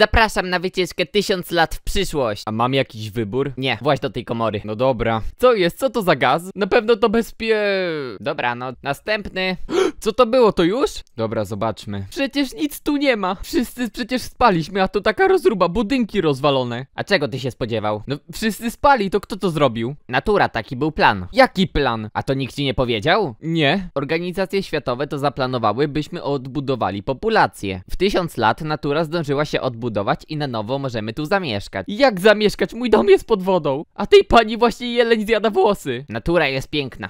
Zapraszam na wycieczkę tysiąc lat w przyszłość. A mam jakiś wybór? Nie, właśnie do tej komory. No dobra. Co jest? Co to za gaz? Na pewno to bezpie... Dobra, no. Następny. Co to było, to już? Dobra, zobaczmy. Przecież nic tu nie ma. Wszyscy przecież spaliśmy, a to taka rozruba, budynki rozwalone. A czego ty się spodziewał? No, wszyscy spali, to kto to zrobił? Natura, taki był plan. Jaki plan? A to nikt ci nie powiedział? Nie. Organizacje światowe to zaplanowały, byśmy odbudowali populację. W tysiąc lat natura zdążyła się odbudować i na nowo możemy tu zamieszkać. Jak zamieszkać? Mój dom jest pod wodą. A tej pani właśnie jeleń zjada włosy. Natura jest piękna.